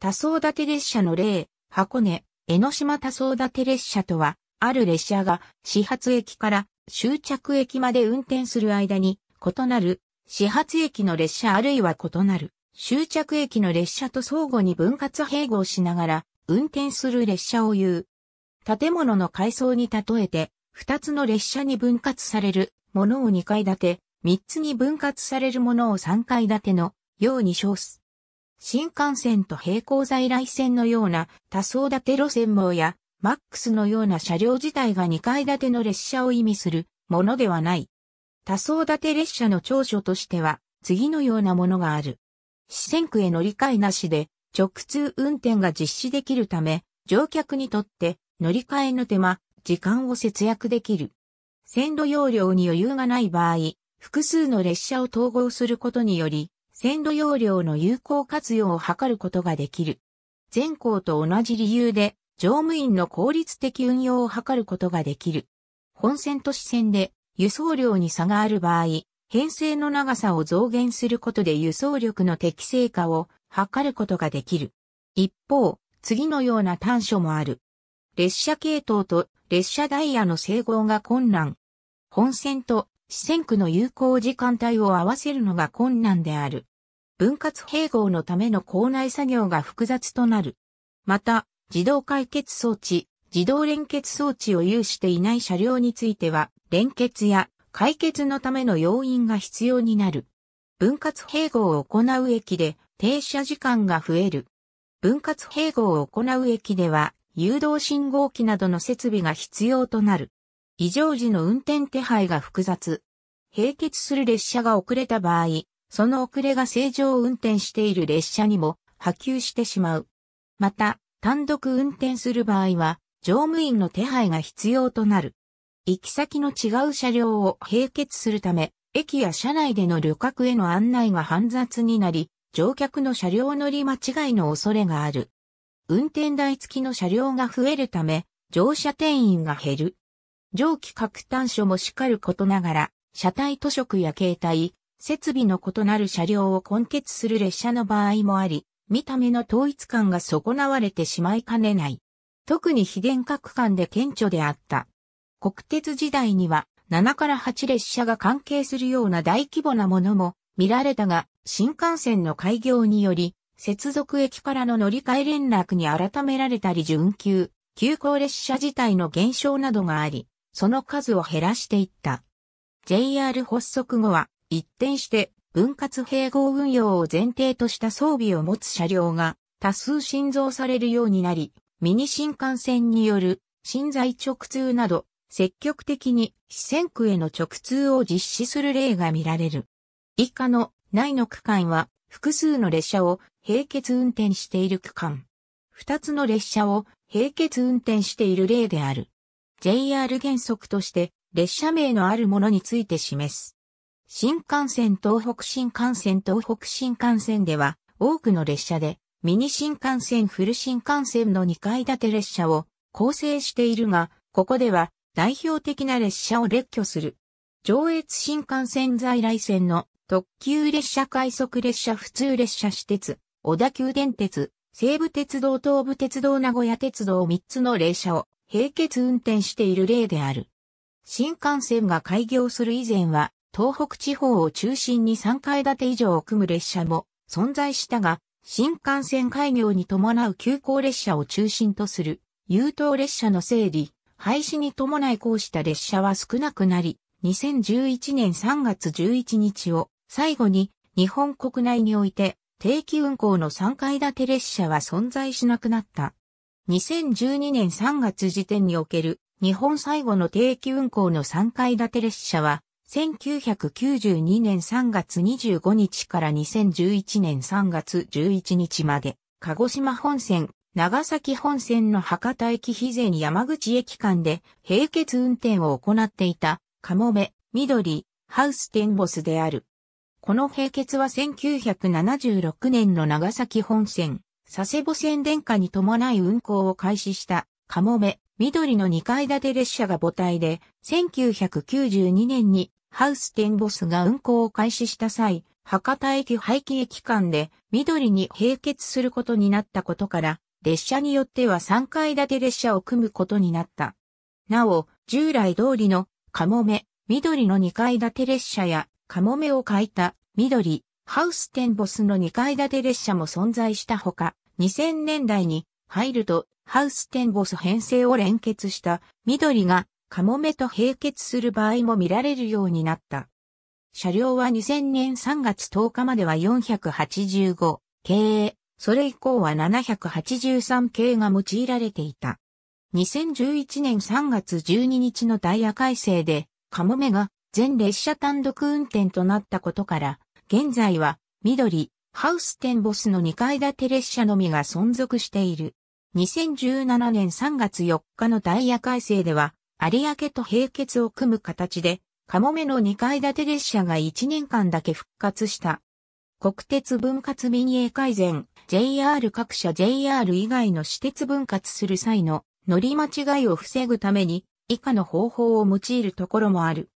多層立て列車の例、箱根、江ノ島多層立て列車とは、ある列車が始発駅から終着駅まで運転する間に異なる始発駅の列車あるいは異なる終着駅の列車と相互に分割併合しながら運転する列車を言う。建物の階層に例えて、二つの列車に分割されるものを二階建て、三つに分割されるものを三階建てのように称す。新幹線と並行在来線のような多層建て路線網やマックスのような車両自体が2階建ての列車を意味するものではない。多層建て列車の長所としては次のようなものがある。四線区へ乗り換えなしで直通運転が実施できるため乗客にとって乗り換えの手間、時間を節約できる。線路容量に余裕がない場合、複数の列車を統合することにより、線路容量の有効活用を図ることができる。全校と同じ理由で、乗務員の効率的運用を図ることができる。本線都市線で輸送量に差がある場合、編成の長さを増減することで輸送力の適正化を図ることができる。一方、次のような短所もある。列車系統と列車ダイヤの整合が困難。本線と四川区の有効時間帯を合わせるのが困難である。分割併合のための校内作業が複雑となる。また、自動解決装置、自動連結装置を有していない車両については、連結や解決のための要因が必要になる。分割併合を行う駅で停車時間が増える。分割併合を行う駅では、誘導信号機などの設備が必要となる。異常時の運転手配が複雑。並結する列車が遅れた場合、その遅れが正常運転している列車にも波及してしまう。また、単独運転する場合は、乗務員の手配が必要となる。行き先の違う車両を並結するため、駅や車内での旅客への案内が煩雑になり、乗客の車両乗り間違いの恐れがある。運転台付きの車両が増えるため、乗車定員が減る。蒸気拡端所もしかることながら、車体塗色や形態、設備の異なる車両を根結する列車の場合もあり、見た目の統一感が損なわれてしまいかねない。特に非電化区間で顕著であった。国鉄時代には7から8列車が関係するような大規模なものも見られたが、新幹線の開業により、接続駅からの乗り換え連絡に改められたり準急、急行列車自体の減少などがあり、その数を減らしていった。JR 発足後は、一転して分割併合運用を前提とした装備を持つ車両が多数新造されるようになり、ミニ新幹線による新材直通など積極的に非線区への直通を実施する例が見られる。以下の内の区間は複数の列車を並結運転している区間。二つの列車を並結運転している例である。JR 原則として列車名のあるものについて示す。新幹線東北新幹線東北新幹線では多くの列車でミニ新幹線フル新幹線の2階建て列車を構成しているが、ここでは代表的な列車を列挙する。上越新幹線在来線の特急列車快速列車普通列車私鉄、小田急電鉄、西武鉄道東武鉄道名古屋鉄道3つの列車を並結運転している例である。新幹線が開業する以前は、東北地方を中心に3階建て以上を組む列車も存在したが、新幹線開業に伴う急行列車を中心とする、優等列車の整理、廃止に伴いこうした列車は少なくなり、2011年3月11日を最後に日本国内において定期運行の3階建て列車は存在しなくなった。2012年3月時点における日本最後の定期運行の3階建て列車は、1992年3月25日から2011年3月11日まで、鹿児島本線、長崎本線の博多駅肥前山口駅間で並結運転を行っていた、かもめ、緑、ハウステンボスである。この並結は1976年の長崎本線、佐世保線電化に伴い運行を開始した、かもめ、緑の2階建て列車が母体で、1992年にハウステンボスが運行を開始した際、博多駅廃棄駅間で緑に並結することになったことから、列車によっては3階建て列車を組むことになった。なお、従来通りの、カモメ、緑の2階建て列車や、カモメを書いた、緑、ハウステンボスの2階建て列車も存在したほか、2000年代に入るとハウステンボス編成を連結した緑がカモメと並結する場合も見られるようになった。車両は2000年3月10日までは485系、それ以降は783系が用いられていた。2011年3月12日のダイヤ改正で、カモメが全列車単独運転となったことから、現在は、緑、ハウステンボスの2階建て列車のみが存続している。2017年3月4日のダイヤ改正では、有明と並結を組む形で、カモメの2階建て列車が1年間だけ復活した。国鉄分割民営改善、JR 各社 JR 以外の私鉄分割する際の乗り間違いを防ぐために、以下の方法を用いるところもある。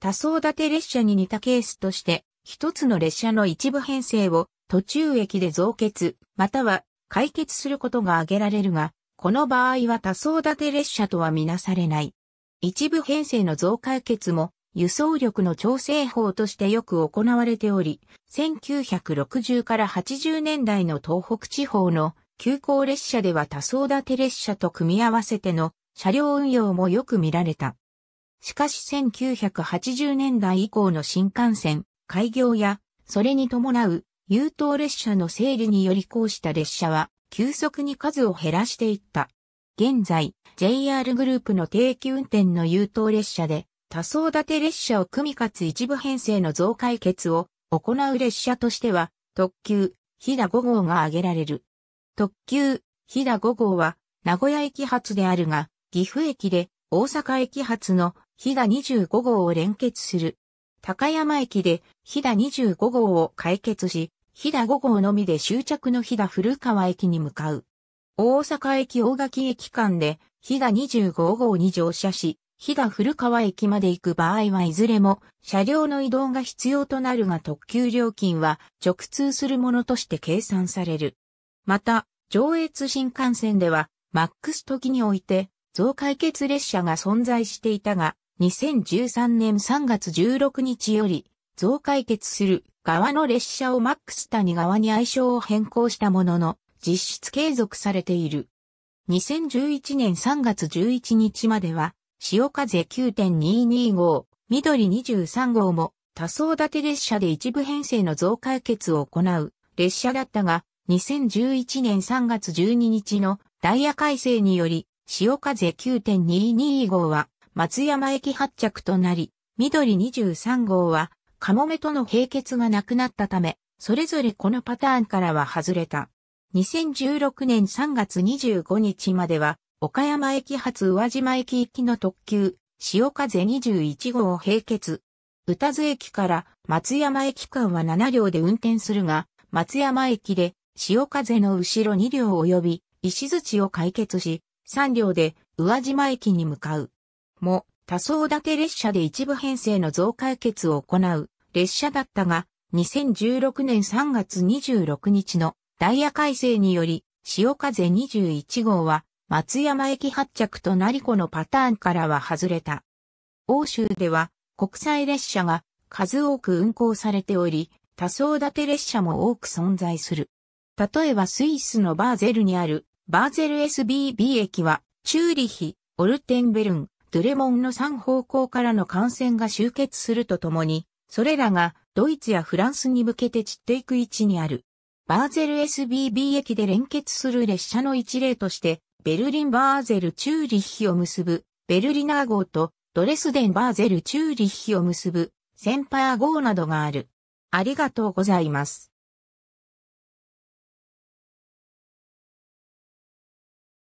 多層建て列車に似たケースとして、一つの列車の一部編成を途中駅で増結、または解決することが挙げられるが、この場合は多層立て列車とはみなされない。一部編成の増解決も輸送力の調整法としてよく行われており、1960から80年代の東北地方の急行列車では多層立て列車と組み合わせての車両運用もよく見られた。しかし1980年代以降の新幹線、開業や、それに伴う、優等列車の整理によりこうした列車は、急速に数を減らしていった。現在、JR グループの定期運転の優等列車で、多層建て列車を組みかつ一部編成の増解決を行う列車としては、特急、飛騨5号が挙げられる。特急、飛騨5号は、名古屋駅発であるが、岐阜駅で大阪駅発の飛騨25号を連結する高山駅で、飛騨25号を解決し、飛騨5号のみで終着の飛騨古川駅に向かう。大阪駅大垣駅間で、飛騨25号に乗車し、飛騨古川駅まで行く場合はいずれも車両の移動が必要となるが特急料金は直通するものとして計算される。また、上越新幹線ではマックス時において増解決列車が存在していたが、2013年3月16日より、増解決する側の列車をマックス谷側に愛称を変更したものの、実質継続されている。2011年3月11日までは、潮風9.225号、緑23号も、多層建て列車で一部編成の増解決を行う列車だったが、2011年3月12日のダイヤ改正により、潮風9.225号は松山駅発着となり、緑23号は、かもめとの並結がなくなったため、それぞれこのパターンからは外れた。2016年3月25日までは、岡山駅発宇和島駅行きの特急、潮風21号を並結。宇多津駅から松山駅間は7両で運転するが、松山駅で潮風の後ろ2両及び石槌を解決し、3両で宇和島駅に向かう。も多層建て列車で一部編成の増解決を行う列車だったが、2016年3月26日のダイヤ改正により、潮風21号は松山駅発着と成子のパターンからは外れた。欧州では国際列車が数多く運行されており、多層建て列車も多く存在する。例えばスイスのバーゼルにあるバーゼル SBB 駅は、チューリヒ、オルテンベルン、ドゥレモンの3方向からの感染が集結するとともに、それらがドイツやフランスに向けて散っていく位置にある。バーゼル SBB 駅で連結する列車の一例として、ベルリン・バーゼル・チューリッヒを結ぶ、ベルリナー号と、ドレスデン・バーゼル・チューリッヒを結ぶ、センパー号などがある。ありがとうございます。